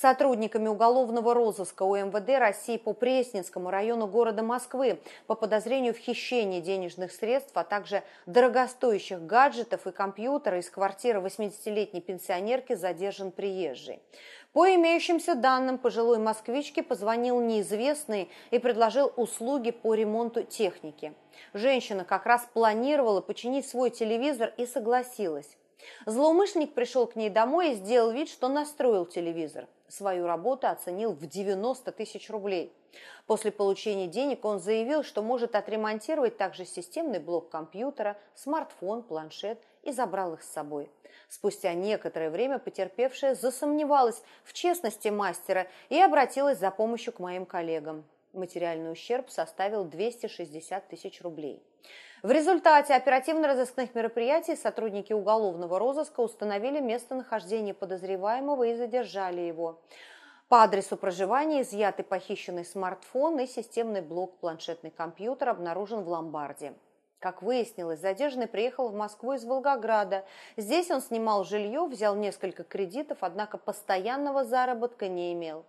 сотрудниками уголовного розыска УМВД России по Пресненскому району города Москвы по подозрению в хищении денежных средств, а также дорогостоящих гаджетов и компьютера из квартиры 80-летней пенсионерки задержан приезжий. По имеющимся данным, пожилой москвичке позвонил неизвестный и предложил услуги по ремонту техники. Женщина как раз планировала починить свой телевизор и согласилась. Злоумышленник пришел к ней домой и сделал вид, что настроил телевизор. Свою работу оценил в 90 тысяч рублей. После получения денег он заявил, что может отремонтировать также системный блок компьютера, смартфон, планшет и забрал их с собой. Спустя некоторое время потерпевшая засомневалась в честности мастера и обратилась за помощью к моим коллегам материальный ущерб составил 260 тысяч рублей. В результате оперативно-розыскных мероприятий сотрудники уголовного розыска установили местонахождение подозреваемого и задержали его. По адресу проживания изъяты похищенный смартфон и системный блок планшетный компьютер обнаружен в ломбарде. Как выяснилось, задержанный приехал в Москву из Волгограда. Здесь он снимал жилье, взял несколько кредитов, однако постоянного заработка не имел.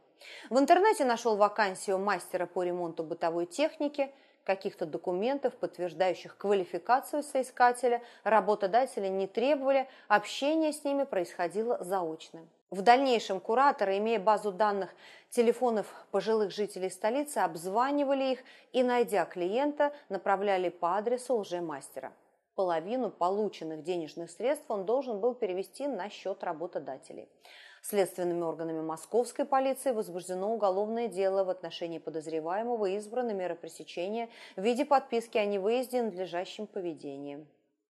В интернете нашел вакансию мастера по ремонту бытовой техники, каких-то документов, подтверждающих квалификацию соискателя, работодатели не требовали, общение с ними происходило заочно. В дальнейшем кураторы, имея базу данных телефонов пожилых жителей столицы, обзванивали их и, найдя клиента, направляли по адресу лжемастера. мастера половину полученных денежных средств он должен был перевести на счет работодателей. Следственными органами московской полиции возбуждено уголовное дело в отношении подозреваемого и избрана мера пресечения в виде подписки о невыезде и надлежащем поведении.